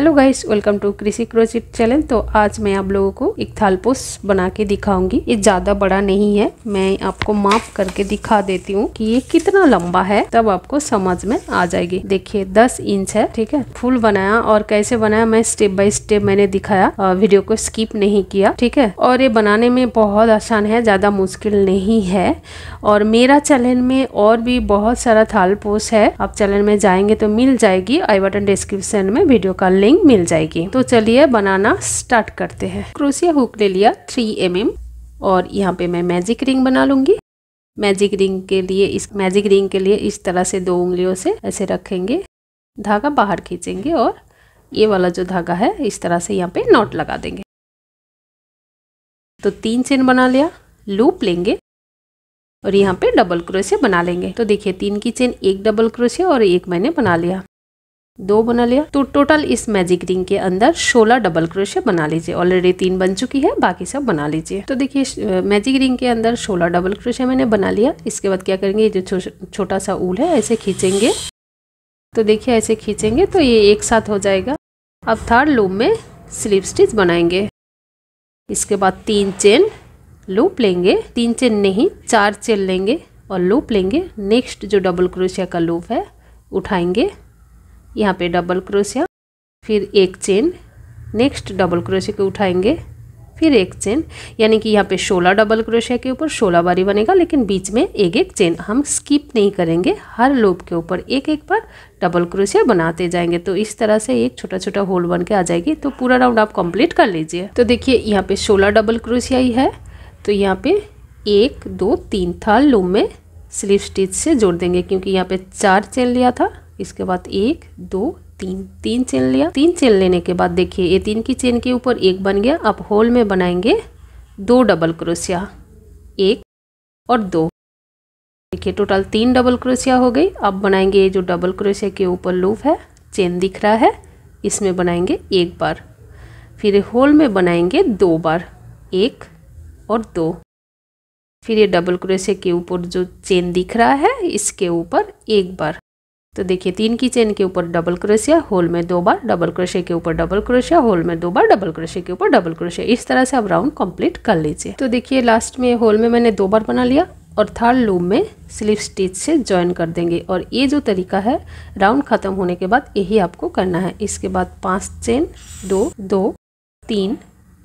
Hello guys welcome to Krishi crochet channel तो आज मैं आप लोगों को एक थालपोस बना के दिखाऊंगी ये ज़्यादा बड़ा नहीं है मैं आपको माप करके दिखा देती हूँ कि ये कितना लंबा है तब आपको समझ में आ जाएगी देखिए 10 इंच है ठीक है फुल बनाया और कैसे बनाया मैं स्टेप बाय स्टेप मैंने दिखाया और वीडियो को स्कीप नहीं किया ठीक है और ये बनाने में बहुत आसान है ज़्यादा मुश्किल नहीं है और मेरा चैनल में और भी बहुत सारा थालपोस है आप चैनल में जाएंगे तो मिल जाएगी आई बटन डिस्क्रिप्शन में वीडियो का लिंक कटिंग मिल जाएगी तो चलिए बनाना स्टार्ट करते हैं क्रोसिया हुक ले लिया थ्री एम mm, और यहाँ पे मैं मैजिक रिंग बना लूंगी मैजिक रिंग के लिए इस मैजिक रिंग के लिए इस तरह से दो उंगलियों से ऐसे रखेंगे धागा बाहर खींचेंगे और ये वाला जो धागा है इस तरह से यहाँ पे नॉट लगा देंगे तो तीन चेन बना लिया लूप लेंगे और यहाँ पे डबल क्रोशिया बना लेंगे तो देखिए तीन की चेन एक डबल क्रोशिया और एक मैंने बना लिया दो बना लिया तो टोटल इस मैजिक रिंग के अंदर 16 डबल क्रोशिया बना लीजिए ऑलरेडी तीन बन चुकी है बाकी सब बना लीजिए तो देखिए मैजिक रिंग के अंदर 16 डबल क्रोशिया मैंने बना लिया इसके बाद क्या करेंगे ये जो छोटा सा ऊल है ऐसे खींचेंगे तो देखिए ऐसे खींचेंगे तो ये एक साथ हो जाएगा अब थर्ड लूप में स्लीप स्टिच बनाएंगे इसके बाद तीन चेन लूप लेंगे तीन चेन नहीं चार चेन लेंगे और लूप लेंगे नेक्स्ट जो डबल क्रोशिया का लूप है उठाएंगे यहाँ पे डबल क्रोशिया फिर एक चेन नेक्स्ट डबल क्रोशिया के उठाएंगे फिर एक चेन यानी कि यहाँ पे 16 डबल क्रोशिया के ऊपर 16 बारी बनेगा लेकिन बीच में एक एक चेन हम स्किप नहीं करेंगे हर लोब के ऊपर एक एक बार डबल क्रोशिया बनाते जाएंगे तो इस तरह से एक छोटा छोटा होल बन के आ जाएगी तो पूरा राउंड आप कंप्लीट कर लीजिए तो देखिए यहाँ पे 16 डबल क्रोशिया ही है तो यहाँ पे एक दो तीन था लूम में स्लिप स्टिच से जोड़ देंगे क्योंकि यहाँ पे चार चेन लिया था इसके बाद एक दो तीन तीन चेन लिया तीन चेन लेने के बाद देखिए ये तीन की चेन के ऊपर एक बन गया आप होल में बनाएंगे दो डबल क्रोशिया एक और दो देखिए टोटल तीन डबल क्रोशिया हो गई अब बनाएंगे ये जो डबल क्रोशिया के ऊपर लूप है चेन दिख रहा है इसमें बनाएंगे एक बार फिर होल में बनाएंगे दो बार एक और दो फिर ये डबल क्रोशिया के ऊपर जो चेन दिख रहा है इसके ऊपर एक बार तो देखिए तीन की चेन के ऊपर डबल क्रोशिया होल में दो बार डबल क्रोशिया के ऊपर डबल क्रोशिया होल में दो बार डबल क्रोशिया के ऊपर डबल क्रोशिया इस तरह से आप राउंड कंप्लीट कर लीजिए तो देखिए लास्ट में होल में मैंने दो बार बना लिया और थर्ड लूम में स्लिप स्टिच से ज्वाइन कर देंगे और ये जो तरीका है राउंड ख़त्म होने के बाद यही आपको करना है इसके बाद पाँच चेन दो दो तीन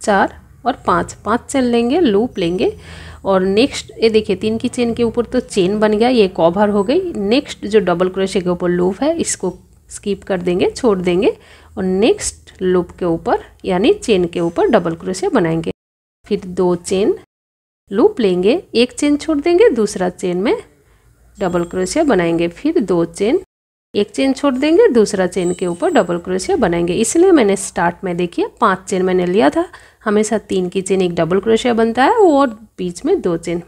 चार और पाँच पाँच चेन लेंगे लूप लेंगे और नेक्स्ट ये देखिए तीन की चेन के ऊपर तो चेन बन गया ये कॉभर हो गई नेक्स्ट जो डबल क्रोशे के ऊपर लूप है इसको स्किप कर देंगे छोड़ देंगे और नेक्स्ट लूप के ऊपर यानी चेन के ऊपर डबल क्रोशे बनाएंगे फिर दो चेन लूप लेंगे एक चेन छोड़ देंगे दूसरा चेन में डबल क्रोशिया बनाएंगे फिर दो चेन एक चेन छोड़ देंगे दूसरा चेन के ऊपर डबल क्रोशिया बनाएंगे इसलिए मैंने स्टार्ट में देखिए पांच चेन मैंने लिया था हमेशा तीन की चेन एक डबल क्रोशिया बनता है और बीच में दो चेन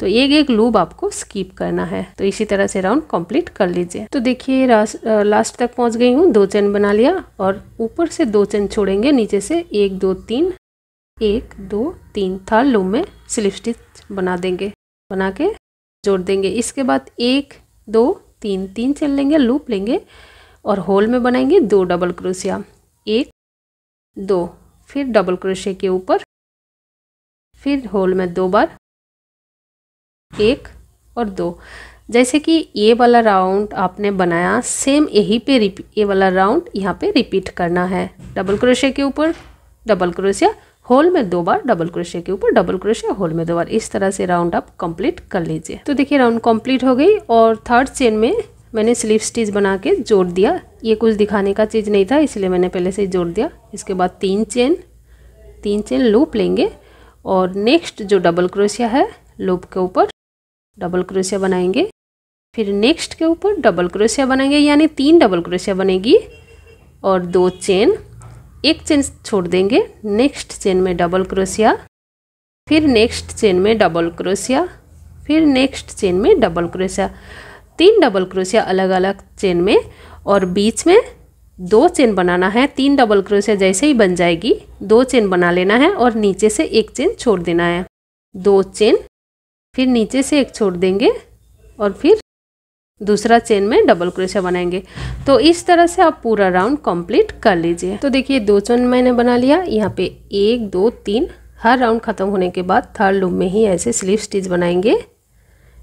तो एक एक लूप आपको स्कीप करना है तो इसी तरह से राउंड कंप्लीट कर लीजिए तो देखिए लास्ट तक पहुंच गई हूँ दो चेन बना लिया और ऊपर से दो चेन छोड़ेंगे नीचे से एक दो तीन एक दो तीन था लूम में स्लिप स्टिच बना देंगे बना के जोड़ देंगे इसके बाद एक दो तीन तीन चल लेंगे लूप लेंगे और होल में बनाएंगे दो डबल क्रोशिया एक दो फिर डबल क्रोशिया के ऊपर फिर होल में दो बार एक और दो जैसे कि ये वाला राउंड आपने बनाया सेम यही पे ये वाला राउंड यहाँ पे रिपीट करना है डबल क्रोशिया के ऊपर डबल क्रोशिया होल में दो बार डबल क्रोशिया के ऊपर डबल क्रोशिया होल में दो बार इस तरह से राउंड आप कंप्लीट कर लीजिए तो देखिए राउंड कंप्लीट हो गई और थर्ड चेन में मैंने स्लीव स्टिच बना के जोड़ दिया ये कुछ दिखाने का चीज़ नहीं था इसलिए मैंने पहले से जोड़ दिया इसके बाद तीन चेन तीन चेन लूप लेंगे और नेक्स्ट जो डबल क्रोशिया है लूप के ऊपर डबल क्रोशिया बनाएंगे फिर नेक्स्ट के ऊपर डबल क्रोशिया बनाएंगे यानी तीन डबल क्रोशिया बनेगी और दो चेन एक चेन छोड़ देंगे नेक्स्ट चेन में डबल क्रोशिया फिर नेक्स्ट चेन में डबल क्रोशिया फिर नेक्स्ट चेन में डबल क्रोशिया तीन डबल क्रोशिया अलग अलग चेन में और बीच में दो चेन बनाना है तीन डबल क्रोशिया जैसे ही बन जाएगी दो चेन बना लेना है और नीचे से एक चेन छोड़ देना है दो चेन फिर नीचे से एक छोड़ देंगे और फिर दूसरा चेन में डबल क्रोशिया बनाएंगे तो इस तरह से आप पूरा राउंड कंप्लीट कर लीजिए तो देखिए दो चेन मैंने बना लिया यहाँ पे एक दो तीन हर राउंड ख़त्म होने के बाद थर्ड लूप में ही ऐसे स्लीव स्टिच बनाएंगे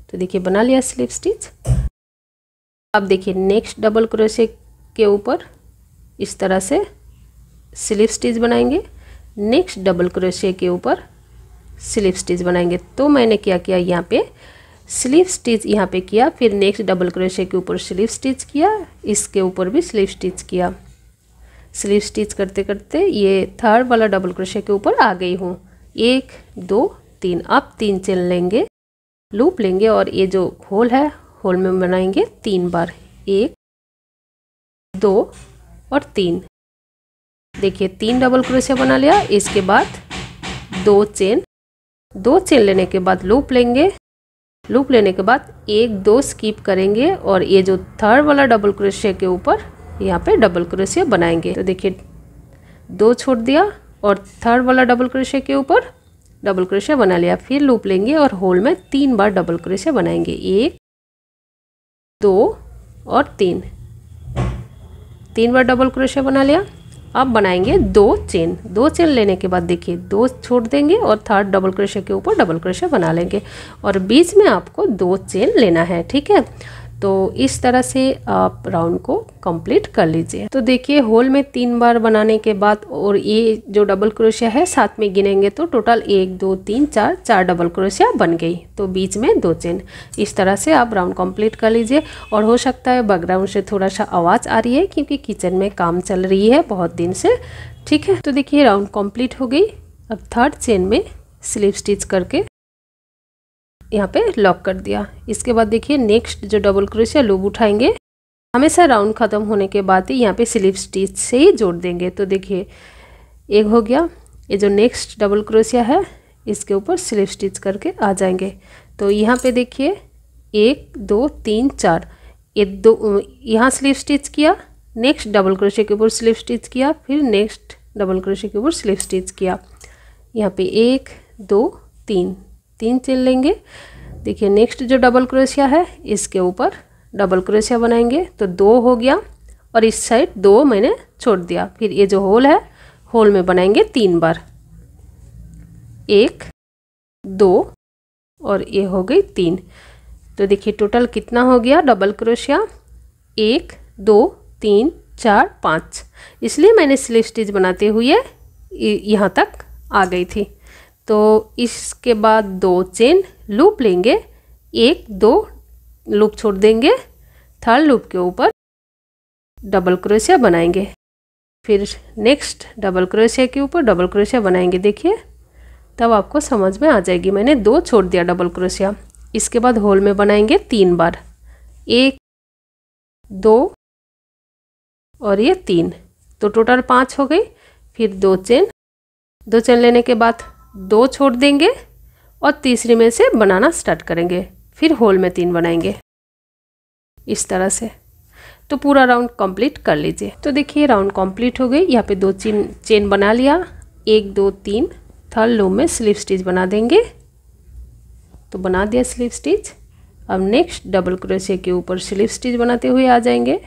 तो देखिए बना लिया स्लीव स्टिच अब देखिए नेक्स्ट डबल क्रोशे के ऊपर इस तरह से स्लीव स्टिच बनाएंगे नेक्स्ट डबल क्रोशे के ऊपर स्लीव स्टिच बनाएंगे तो मैंने क्या किया यहाँ पे स्लीव स्टिच यहाँ पे किया फिर नेक्स्ट डबल क्रोशे के ऊपर स्लीव स्टिच किया इसके ऊपर भी स्लीव स्टिच किया स्लीव स्टिच करते करते ये थर्ड वाला डबल क्रोशे के ऊपर आ गई हूँ एक दो तीन अब तीन चेन लेंगे लूप लेंगे और ये जो होल है होल में बनाएंगे तीन बार एक दो और तीन देखिए तीन डबल क्रोशे बना लिया इसके बाद दो चेन दो चेन लेने के बाद लूप लेंगे लूप लेने के बाद एक दो स्कीप करेंगे और ये जो थर्ड वाला डबल क्रोशिया के ऊपर यहाँ पे डबल क्रोशिया बनाएंगे तो देखिए दो छोड़ दिया और थर्ड वाला डबल क्रोशिया के ऊपर डबल क्रोशिया बना लिया फिर लूप लेंगे और होल में तीन बार डबल क्रोशिया बनाएंगे एक दो और तीन तीन बार डबल क्रोशिया बना लिया अब बनाएंगे दो चेन दो चेन लेने के बाद देखिए दो छोड़ देंगे और थर्ड डबल क्रेशे के ऊपर डबल क्रोशे बना लेंगे और बीच में आपको दो चेन लेना है ठीक है तो इस तरह से आप राउंड को कंप्लीट कर लीजिए तो देखिए होल में तीन बार बनाने के बाद और ये जो डबल क्रोशिया है साथ में गिनेंगे तो टोटल एक दो तीन चार चार डबल क्रोशिया बन गई तो बीच में दो चेन इस तरह से आप राउंड कंप्लीट कर लीजिए और हो सकता है बैकग्राउंड से थोड़ा सा आवाज़ आ रही है क्योंकि किचन में काम चल रही है बहुत दिन से ठीक है तो देखिए राउंड कम्प्लीट हो गई अब थर्ड चेन में स्लीप स्टिच करके यहाँ पे लॉक कर दिया इसके बाद देखिए नेक्स्ट जो डबल क्रोशिया लूप उठाएंगे हमेशा राउंड ख़त्म होने के बाद ही यहाँ पे स्लिप स्टिच से ही जोड़ देंगे तो देखिए एक हो गया ये जो नेक्स्ट डबल क्रोशिया है इसके ऊपर स्लिप स्टिच करके आ जाएंगे तो यहाँ पे देखिए एक दो तीन चार ये दो यहाँ स्लिप स्टिच किया नेक्स्ट डबल क्रोशिया के ऊपर स्लिप स्टिच किया फिर नेक्स्ट डबल क्रोशिया के ऊपर स्लिप स्टिच किया यहाँ पे एक दो तीन तीन चेन लेंगे देखिए नेक्स्ट जो डबल क्रोशिया है इसके ऊपर डबल क्रोशिया बनाएंगे तो दो हो गया और इस साइड दो मैंने छोड़ दिया फिर ये जो होल है होल में बनाएंगे तीन बार एक दो और ये हो गई तीन तो देखिए टोटल कितना हो गया डबल क्रोशिया एक दो तीन चार पाँच इसलिए मैंने स्लिप स्टिच बनाते हुए यहाँ तक आ गई थी तो इसके बाद दो चेन लूप लेंगे एक दो लूप छोड़ देंगे थर्ड लूप के ऊपर डबल क्रोशिया बनाएंगे फिर नेक्स्ट डबल क्रोशिया के ऊपर डबल क्रोशिया बनाएंगे देखिए तब आपको समझ में आ जाएगी मैंने दो छोड़ दिया डबल क्रोशिया इसके बाद होल में बनाएंगे तीन बार एक दो और ये तीन तो टोटल पाँच हो गई फिर दो चेन दो चेन लेने के बाद दो छोड़ देंगे और तीसरे में से बनाना स्टार्ट करेंगे फिर होल में तीन बनाएंगे इस तरह से तो पूरा राउंड कंप्लीट कर लीजिए तो देखिए राउंड कंप्लीट हो गई यहाँ पे दो चेन चेन बना लिया एक दो तीन थर्ड लूम में स्लीव स्टिच बना देंगे तो बना दिया स्लीव स्टिच अब नेक्स्ट डबल क्रोशे के ऊपर स्लीव स्टिच बनाते हुए आ जाएंगे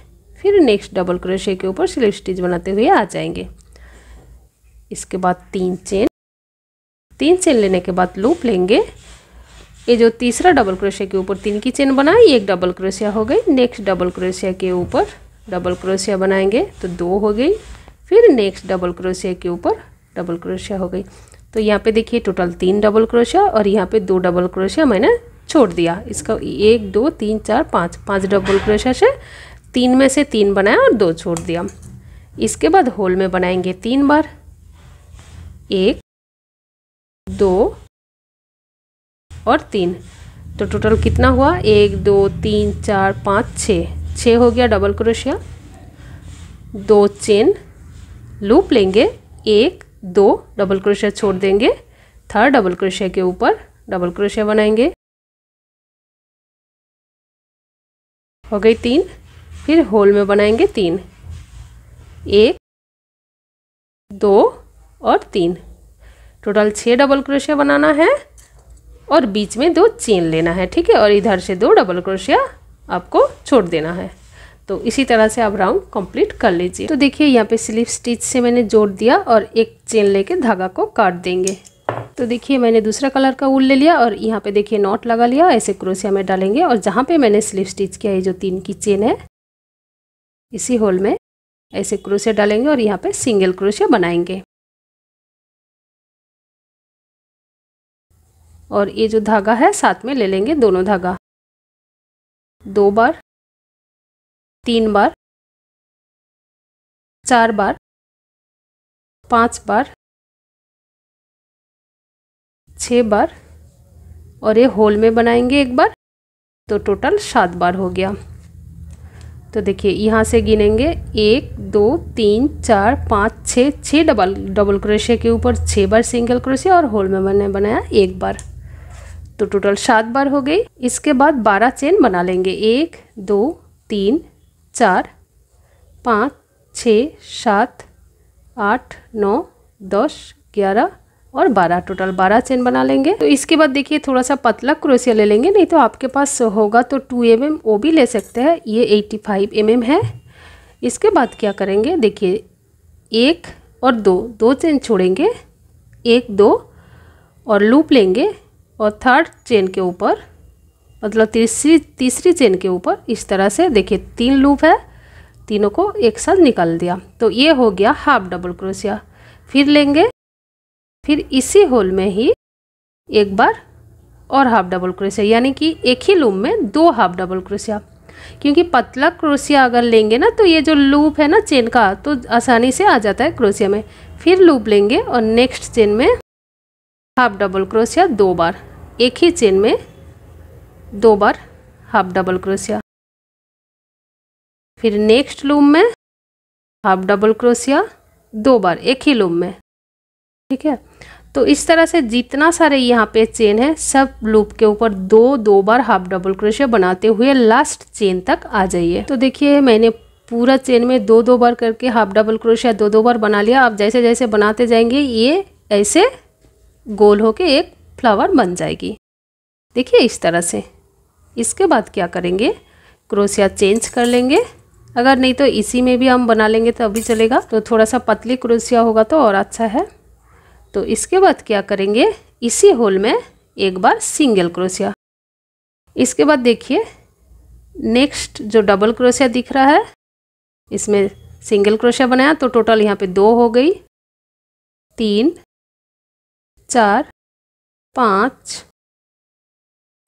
फिर नेक्स्ट डबल क्रोशे के ऊपर स्लीव स्टिच बनाते हुए आ जाएंगे इसके बाद तीन चेन तीन चेन लेने के बाद लूप लेंगे ये जो तीसरा डबल क्रोशिया के ऊपर तीन की चेन बनाए एक डबल क्रोशिया हो गई नेक्स्ट डबल क्रोशिया के ऊपर डबल क्रोशिया बनाएंगे तो दो हो गई फिर नेक्स्ट डबल क्रोशिया के ऊपर डबल क्रोशिया हो गई तो यहाँ पे देखिए टोटल तीन डबल क्रोशिया और यहाँ पे दो डबल क्रोशिया मैंने छोड़ दिया इसका एक दो तीन चार पाँच पाँच डबल क्रोशिया से तीन में से तीन बनाया और दो छोड़ दिया इसके बाद होल में बनाएंगे तीन बार एक दो और तीन तो टोटल कितना हुआ एक दो तीन चार पाँच छः छः हो गया डबल क्रोशिया दो चेन लूप लेंगे एक दो डबल क्रोशिया छोड़ देंगे थर्ड डबल क्रोशिया के ऊपर डबल क्रोशिया बनाएंगे हो गई तीन फिर होल में बनाएंगे तीन एक दो और तीन टोटल छः डबल क्रोशिया बनाना है और बीच में दो चेन लेना है ठीक है और इधर से दो डबल क्रोशिया आपको छोड़ देना है तो इसी तरह से आप राउंड कंप्लीट कर लीजिए तो देखिए यहाँ पे स्लीव स्टिच से मैंने जोड़ दिया और एक चेन लेके धागा को काट देंगे तो देखिए मैंने दूसरा कलर का उल ले लिया और यहाँ पे देखिए नॉट लगा लिया ऐसे क्रोशिया में डालेंगे और जहाँ पे मैंने स्लीव स्टिच किया ये जो तीन की चेन है इसी होल में ऐसे क्रोशिया डालेंगे और यहाँ पे सिंगल क्रोशिया बनाएंगे और ये जो धागा है साथ में ले लेंगे दोनों धागा दो बार तीन बार चार बार पांच बार छः बार और ये होल में बनाएंगे एक बार तो टोटल सात बार हो गया तो देखिए यहाँ से गिनेंगे एक दो तीन चार पाँच छः छः डबल डबल क्रोशिया के ऊपर छः बार सिंगल क्रोशिया और होल में मैंने बनाया एक बार तो टोटल सात बार हो गई इसके बाद बारह चेन बना लेंगे एक दो तीन चार पाँच छ सात आठ नौ दस ग्यारह और बारह टोटल बारह चेन बना लेंगे तो इसके बाद देखिए थोड़ा सा पतला क्रोशिया ले लेंगे नहीं तो आपके पास होगा तो टू एम एम वो भी ले सकते हैं ये एट्टी फाइव एम एम है इसके बाद क्या करेंगे देखिए एक और दो दो चेन छोड़ेंगे एक दो और लूप लेंगे और थर्ड चेन के ऊपर मतलब तीसरी तीसरी चेन के ऊपर इस तरह से देखिए तीन लूप है तीनों को एक साथ निकाल दिया तो ये हो गया हाफ डबल क्रोशिया फिर लेंगे फिर इसी होल में ही एक बार और हाफ डबल क्रोशिया यानी कि एक ही लूप में दो हाफ डबल क्रोशिया क्योंकि पतला क्रोशिया अगर लेंगे ना तो ये जो लूप है ना चेन का तो आसानी से आ जाता है क्रोशिया में फिर लूप लेंगे और नेक्स्ट चेन में हाफ डबल क्रोशिया दो बार एक ही चेन में दो बार हाफ डबल क्रोशिया फिर नेक्स्ट लूम में हाफ डबल क्रोशिया दो बार एक ही लूम में ठीक है तो इस तरह से जितना सारे यहाँ पे चेन है सब लूप के ऊपर दो दो बार हाफ डबल क्रोशिया बनाते हुए लास्ट चेन तक आ जाइए तो देखिए मैंने पूरा चेन में दो दो बार करके हाफ डबल क्रोशिया दो दो बार बना लिया आप जैसे जैसे बनाते जाएंगे ये ऐसे गोल होके एक फ्लावर बन जाएगी देखिए इस तरह से इसके बाद क्या करेंगे क्रोसिया चेंज कर लेंगे अगर नहीं तो इसी में भी हम बना लेंगे तो अभी चलेगा तो थोड़ा सा पतली क्रोसिया होगा तो और अच्छा है तो इसके बाद क्या करेंगे इसी होल में एक बार सिंगल क्रोसिया इसके बाद देखिए नेक्स्ट जो डबल क्रोशिया दिख रहा है इसमें सिंगल क्रोशिया बनाया तो टोटल यहाँ पे दो हो गई तीन चार पाँच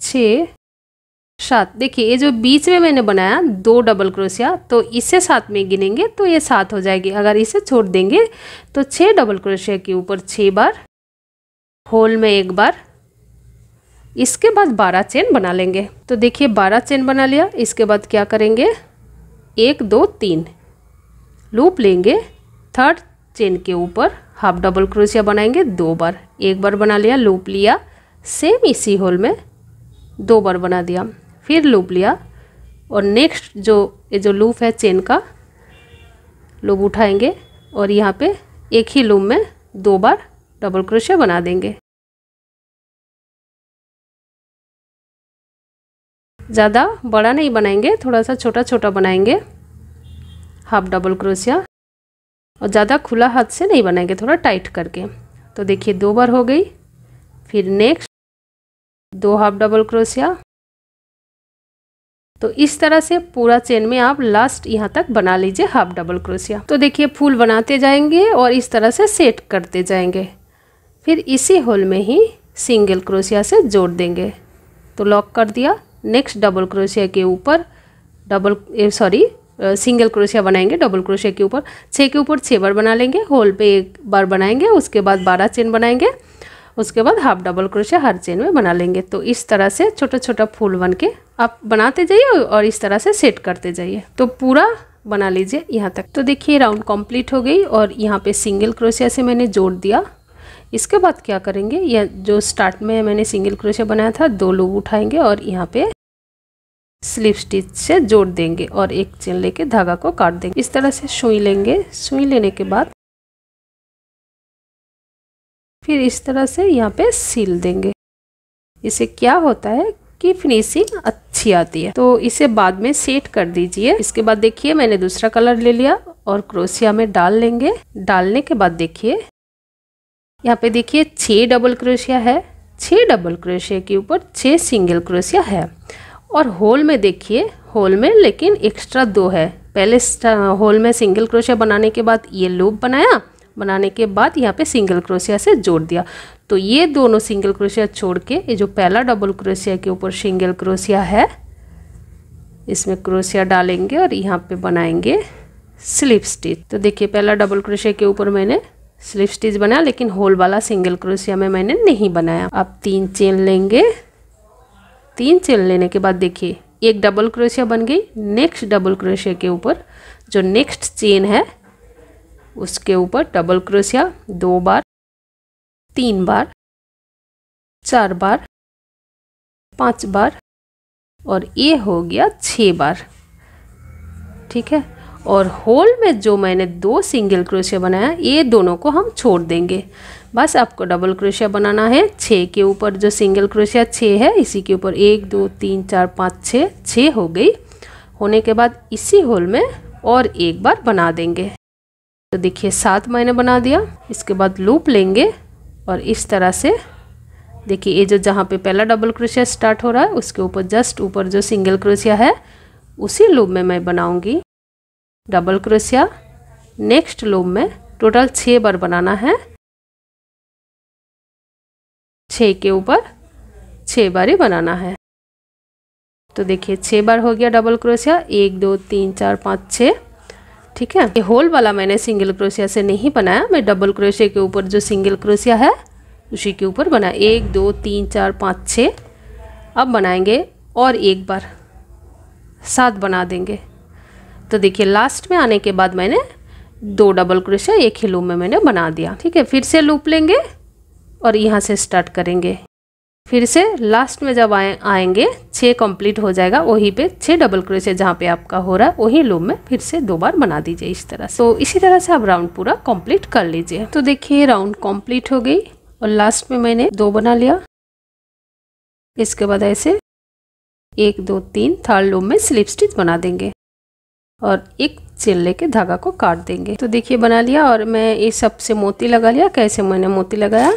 छ सात देखिए ये जो बीच में मैंने बनाया दो डबल क्रोशिया तो इसे साथ में गिनेंगे तो ये सात हो जाएगी अगर इसे छोड़ देंगे तो छः डबल क्रोशिया के ऊपर छः बार होल में एक बार इसके बाद बारह चेन बना लेंगे तो देखिए बारह चेन बना लिया इसके बाद क्या करेंगे एक दो तीन लूप लेंगे थर्ड चेन के ऊपर हाफ डबल क्रोशिया बनाएंगे दो बार एक बार बना लिया लूप लिया सेम इसी होल में दो बार बना दिया फिर लूप लिया और नेक्स्ट जो ये जो लूप है चेन का लूप उठाएंगे और यहाँ पे एक ही लूप में दो बार डबल क्रोशिया बना देंगे ज़्यादा बड़ा नहीं बनाएंगे थोड़ा सा छोटा छोटा बनाएंगे हाफ डबल क्रोशिया और ज़्यादा खुला हाथ से नहीं बनाएंगे थोड़ा टाइट करके तो देखिए दो बार हो गई फिर नेक्स्ट दो हाफ डबल क्रोशिया तो इस तरह से पूरा चेन में आप लास्ट यहाँ तक बना लीजिए हाफ डबल क्रोशिया तो देखिए फूल बनाते जाएंगे और इस तरह से सेट करते जाएंगे फिर इसी होल में ही सिंगल क्रोशिया से जोड़ देंगे तो लॉक कर दिया नेक्स्ट डबल क्रोशिया के ऊपर डबल सॉरी सिंगल क्रोशिया बनाएंगे डबल क्रोशिया के ऊपर छः के ऊपर छः बार बना लेंगे होल पे एक बार बनाएंगे उसके बाद बारह चेन बनाएंगे उसके बाद हाफ डबल क्रोशिया हर चेन में बना लेंगे तो इस तरह से छोटा छोटा फूल बन के आप बनाते जाइए और इस तरह से सेट करते जाइए तो पूरा बना लीजिए यहाँ तक तो देखिए राउंड कंप्लीट हो गई और यहाँ पे सिंगल क्रोशिया से मैंने जोड़ दिया इसके बाद क्या करेंगे यह जो स्टार्ट में मैंने सिंगल क्रोशिया बनाया था दो लोग उठाएंगे और यहाँ पे स्लिप स्टिच से जोड़ देंगे और एक चेन लेके धागा को काट देंगे इस तरह से सुई लेंगे सुई लेने के बाद फिर इस तरह से यहाँ पे सील देंगे इसे क्या होता है कि फिनिशिंग अच्छी आती है तो इसे बाद में सेट कर दीजिए इसके बाद देखिए मैंने दूसरा कलर ले लिया और क्रोशिया में डाल लेंगे डालने के बाद देखिए यहाँ पे देखिए छह डबल क्रोशिया है छह डबल क्रोशिया के ऊपर छह सिंगल क्रोशिया है और होल में देखिए होल में लेकिन एक्स्ट्रा दो है पहले होल में सिंगल क्रोशिया बनाने के बाद ये लूप बनाया बनाने के बाद यहाँ पे सिंगल क्रोशिया से जोड़ दिया तो ये दोनों सिंगल क्रोशिया छोड़ के ये जो पहला डबल क्रोशिया के ऊपर सिंगल क्रोशिया है इसमें क्रोशिया डालेंगे और यहाँ पे बनाएंगे स्लिप स्टिच तो देखिए पहला डबल क्रोशिया के ऊपर मैंने स्लिप स्टिच बनाया लेकिन होल वाला सिंगल क्रोशिया में मैंने नहीं बनाया आप तीन चेन लेंगे तीन चेन लेने के बाद देखिए एक डबल क्रोशिया बन गई नेक्स्ट डबल क्रोशिया के ऊपर जो नेक्स्ट चेन है उसके ऊपर डबल क्रोशिया दो बार तीन बार चार बार पांच बार और ये हो गया छः बार ठीक है और होल में जो मैंने दो सिंगल क्रोशिया बनाया ये दोनों को हम छोड़ देंगे बस आपको डबल क्रोशिया बनाना है छः के ऊपर जो सिंगल क्रोशिया छः है इसी के ऊपर एक दो तीन चार पाँच छः छः हो गई होने के बाद इसी होल में और एक बार बना देंगे तो देखिए सात मैंने बना दिया इसके बाद लूप लेंगे और इस तरह से देखिए ये जो जहाँ पे पहला डबल क्रोशिया स्टार्ट हो रहा है उसके ऊपर जस्ट ऊपर जो सिंगल क्रोशिया है उसी लूप में मैं बनाऊँगी डबल क्रोशिया नेक्स्ट लूप में टोटल छः बार बनाना है छः के ऊपर छः बार ही बनाना है तो देखिए छः बार हो गया डबल क्रोशिया एक दो तीन चार पाँच छः ठीक है ये होल वाला मैंने सिंगल क्रोशिया से नहीं बनाया मैं डबल क्रोशिया के ऊपर जो सिंगल क्रोशिया है उसी के ऊपर बनाया एक दो तीन चार पाँच छः अब बनाएंगे और एक बार सात बना देंगे तो देखिए लास्ट में आने के बाद मैंने दो डबल क्रोशिया एक ही लूप में मैंने बना दिया ठीक है फिर से लूप लेंगे और यहाँ से स्टार्ट करेंगे फिर से लास्ट में जब आए आएंगे छः कंप्लीट हो जाएगा वहीं पे छः डबल क्रोशिया जहाँ पे आपका हो रहा है वही लूप में फिर से दो बार बना दीजिए इस तरह से तो इसी तरह से आप राउंड पूरा कंप्लीट कर लीजिए तो देखिए राउंड कंप्लीट हो गई और लास्ट में मैंने दो बना लिया इसके बाद ऐसे एक दो तीन थर्ड लूप में स्लिप स्टिच बना देंगे और एक सिल लेके धागा को काट देंगे तो देखिए बना लिया और मैं ये सब से मोती लगा लिया कैसे मैंने मोती लगाया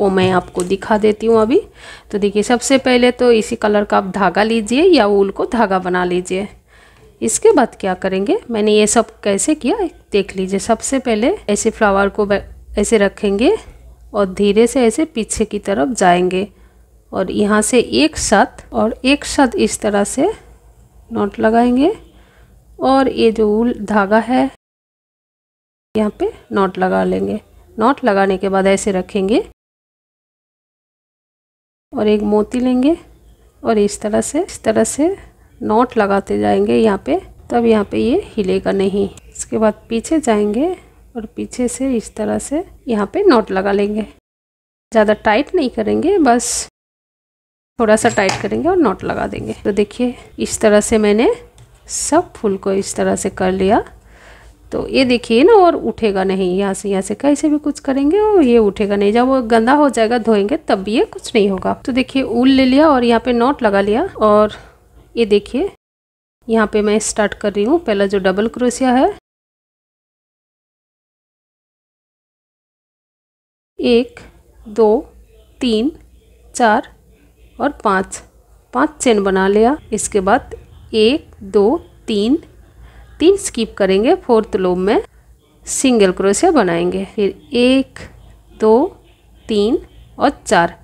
वो मैं आपको दिखा देती हूँ अभी तो देखिए सबसे पहले तो इसी कलर का आप धागा लीजिए या ऊल को धागा बना लीजिए इसके बाद क्या करेंगे मैंने ये सब कैसे किया देख लीजिए सबसे पहले ऐसे फ्लावर को ऐसे रखेंगे और धीरे से ऐसे पीछे की तरफ जाएंगे और यहाँ से एक साथ और एक साथ इस तरह से नोट लगाएंगे और ये जो ऊल धागा है यहाँ पे नॉट लगा लेंगे नॉट लगाने के बाद ऐसे रखेंगे और एक मोती लेंगे और इस तरह से इस तरह से नॉट लगाते जाएंगे यहाँ पे तब यहाँ पे ये हिलेगा नहीं इसके बाद पीछे जाएंगे और पीछे से इस तरह से यहाँ पे नॉट लगा लेंगे ज़्यादा टाइट नहीं करेंगे बस थोड़ा सा टाइट करेंगे और नॉट लगा देंगे तो देखिए इस तरह से मैंने सब फूल को इस तरह से कर लिया तो ये देखिए ना और उठेगा नहीं यहाँ से यहाँ से कैसे भी कुछ करेंगे और ये उठेगा नहीं जब वो गंदा हो जाएगा धोएंगे तब भी ये कुछ नहीं होगा तो देखिए ऊल ले लिया और यहाँ पे नॉट लगा लिया और ये देखिए यहाँ पे मैं स्टार्ट कर रही हूँ पहला जो डबल क्रोशिया है एक दो तीन चार और पाँच पाँच चेन बना लिया इसके बाद एक दो तीन तीन स्किप करेंगे फोर्थ लोब में सिंगल क्रोशिया बनाएंगे फिर एक दो तीन और चार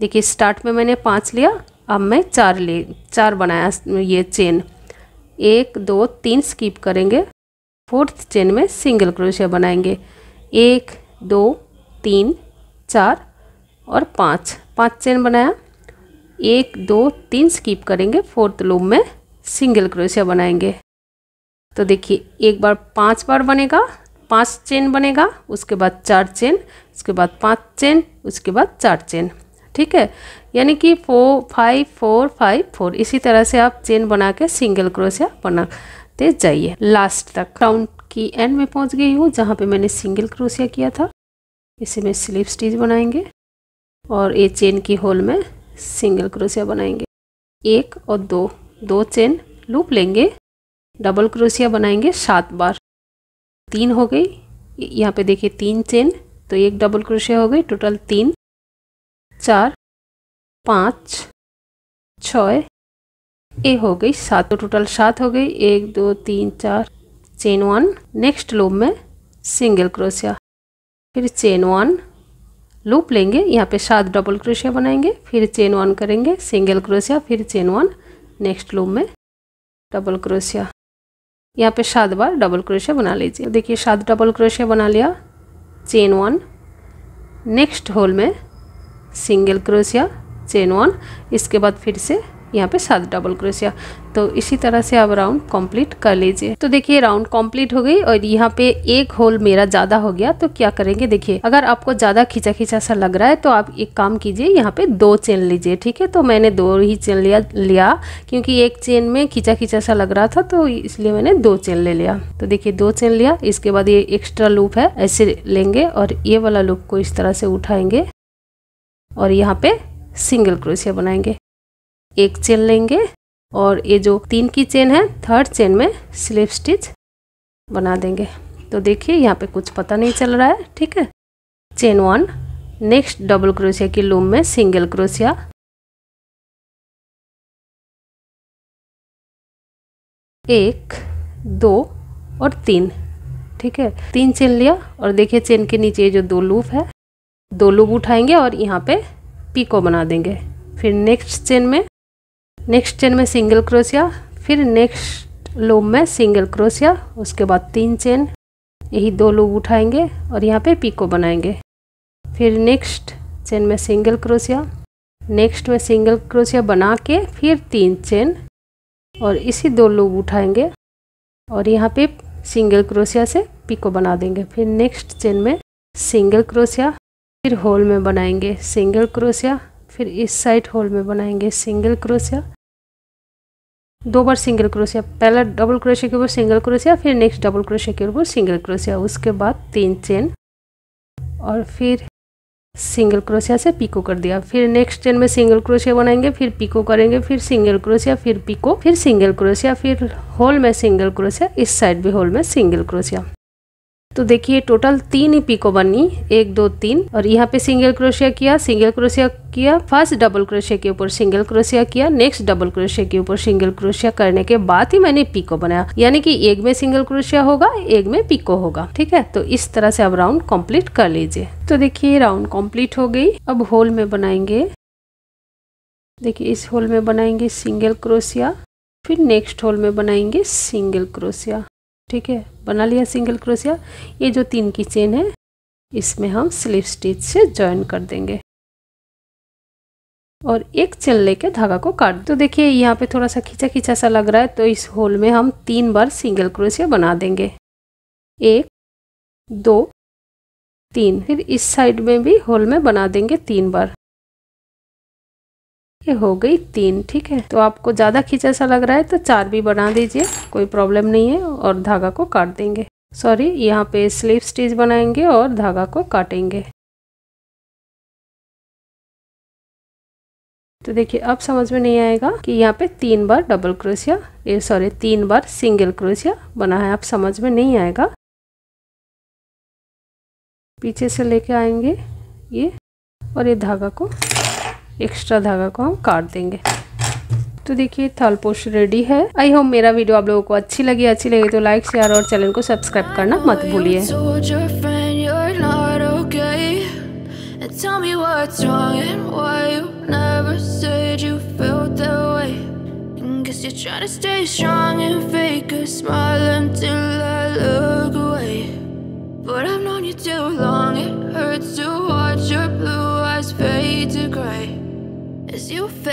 देखिए स्टार्ट में मैंने पाँच लिया अब मैं चार ले चार बनाया ये चेन एक दो तीन स्किप करेंगे फोर्थ चेन में सिंगल क्रोशिया बनाएंगे एक दो तीन चार और पाँच पाँच चेन बनाया एक दो तीन स्किप करेंगे फोर्थ लूप में सिंगल क्रोशिया बनाएंगे तो देखिए एक बार पांच बार बनेगा पांच चेन बनेगा उसके बाद चार चेन उसके बाद पांच चेन उसके बाद चार चेन ठीक है यानी कि four five four five four इसी तरह से आप चेन बना के सिंगल क्रोशिया बनाते जाइए लास्ट तक राउंड की एंड में पहुंच गई हूँ जहाँ पे मैंने सिंगल क्रोशिया किया था इसे में स्लीव स्टिच बनाएंगे और ये चेन की होल में सिंगल क्रोशिया बनाएंगे एक और दो दो चेन लूप लेंगे डबल क्रोशिया बनाएंगे सात बार तीन हो गई यहाँ पे देखिए तीन चेन तो एक डबल क्रोशिया हो गई टोटल तीन चार पाँच छः ए हो गई सात तो टोटल सात हो गई एक दो तीन चार चेन वन नेक्स्ट लूप में सिंगल क्रोशिया फिर चेन वन लूप लेंगे यहाँ पे सात डबल क्रोशिया बनाएंगे फिर चेन वन करेंगे सिंगल क्रोशिया फिर चेन वन नेक्स्ट लूम में डबल क्रोशिया यहाँ पे सात बार डबल क्रोशिया बना लीजिए देखिए सात डबल क्रोशिया बना लिया चेन वन नेक्स्ट होल में सिंगल क्रोशिया चेन वन इसके बाद फिर से यहाँ पे सात डबल क्रोशिया तो इसी तरह से आप राउंड कंप्लीट कर लीजिए तो देखिए राउंड कंप्लीट हो गई और यहाँ पे एक होल मेरा ज़्यादा हो गया तो क्या करेंगे देखिए अगर आपको ज़्यादा खींचा खींचा सा लग रहा है तो आप एक काम कीजिए यहाँ पे दो चेन लीजिए ठीक है तो मैंने दो ही चेन लिया लिया क्योंकि एक चेन में खींचा खींचा सा लग रहा था तो इसलिए मैंने दो चेन ले लिया तो देखिये दो चेन लिया इसके बाद ये एक्स्ट्रा लूप है ऐसे लेंगे और ये वाला लूप को इस तरह से उठाएंगे और यहाँ पे सिंगल क्रोशिया बनाएंगे एक चेन लेंगे और ये जो तीन की चेन है थर्ड चेन में स्लिप स्टिच बना देंगे तो देखिए यहाँ पे कुछ पता नहीं चल रहा है ठीक है chain one next double crochet की लूम में सिंगल क्रोशिया एक दो और तीन ठीक है तीन चेन लिया और देखिए चेन के नीचे जो दो लूप है दो लूप उठाएंगे और यहाँ पे पीको बना देंगे फिर नेक्स्ट चेन में नेक्स्ट चेन में सिंगल क्रोशिया फिर नेक्स्ट लूप में सिंगल क्रोशिया उसके बाद तीन चेन यही दो लूप उठाएंगे और यहाँ पे पीको बनाएंगे फिर नेक्स्ट चेन में सिंगल क्रोशिया नेक्स्ट में सिंगल क्रोशिया बना के फिर तीन चेन और इसी दो लूप उठाएंगे और यहाँ पे सिंगल क्रोशिया से पीको बना देंगे फिर नेक्स्ट चेन में सिंगल क्रोशिया फिर होल में बनाएंगे सिंगल क्रोशिया फिर इस साइड होल में बनाएंगे सिंगल क्रोशिया दो बार सिंगल क्रोशिया पहला डबल क्रोशिया के ऊपर सिंगल क्रोशिया फिर नेक्स्ट डबल क्रोशिया के ऊपर सिंगल क्रोशिया उसके बाद तीन चेन और फिर सिंगल क्रोशिया से पिको कर दिया फिर नेक्स्ट चेन में सिंगल क्रोशिया बनाएंगे फिर पिको करेंगे फिर सिंगल क्रोशिया फिर पिको फिर सिंगल क्रोशिया फिर होल में सिंगल क्रोशिया इस साइड भी होल में सिंगल क्रोशिया तो देखिए टोटल तीन ही पीको बनी एक दो तीन और यहाँ पे सिंगल क्रोशिया किया सिंगल क्रोशिया किया फर्स्ट डबल क्रोशिया के ऊपर सिंगल क्रोशिया किया नेक्स्ट डबल क्रोशिया के ऊपर सिंगल क्रोशिया करने के बाद ही मैंने पीको बनाया यानी कि एक में सिंगल क्रोशिया होगा एक में पीको होगा ठीक है तो इस तरह से अब राउंड कम्प्लीट कर लीजिए तो देखिये राउंड कम्प्लीट हो गई अब होल में बनाएंगे देखिए इस होल में बनाएंगे सिंगल क्रोशिया फिर नेक्स्ट होल में बनाएंगे सिंगल क्रोशिया ठीक है बना लिया सिंगल क्रोशिया ये जो तीन की चेन है इसमें हम स्लिप स्टिच से ज्वाइन कर देंगे और एक चेन लेके धागा को काट तो देखिए यहाँ पे थोड़ा सा खींचा खींचा सा लग रहा है तो इस होल में हम तीन बार सिंगल क्रोशिया बना देंगे एक दो तीन फिर इस साइड में भी होल में बना देंगे तीन बार ये हो गई तीन ठीक है तो आपको ज़्यादा खींचा ऐसा लग रहा है तो चार भी बना दीजिए कोई प्रॉब्लम नहीं है और धागा को काट देंगे सॉरी यहाँ पे स्लीव स्टिच बनाएंगे और धागा को काटेंगे तो देखिए अब समझ में नहीं आएगा कि यहाँ पे तीन बार डबल क्रोशिया ये सॉरी तीन बार सिंगल क्रोशिया बना है आप समझ में नहीं आएगा पीछे से लेके आएंगे ये और ये धागा को एक्स्ट्रा धागा को हम काट देंगे तो देखिए थल पोस्ट रेडी है आई होप मेरा वीडियो आप लोगों को अच्छी लगी अच्छी लगी तो लाइक शेयर और चैनल को सब्सक्राइब करना मत भूलिए Cause you're trying to stay strong and fake a smile until I look away But I've known you too long, it hurts to watch your blue eyes fade to gray As you fit?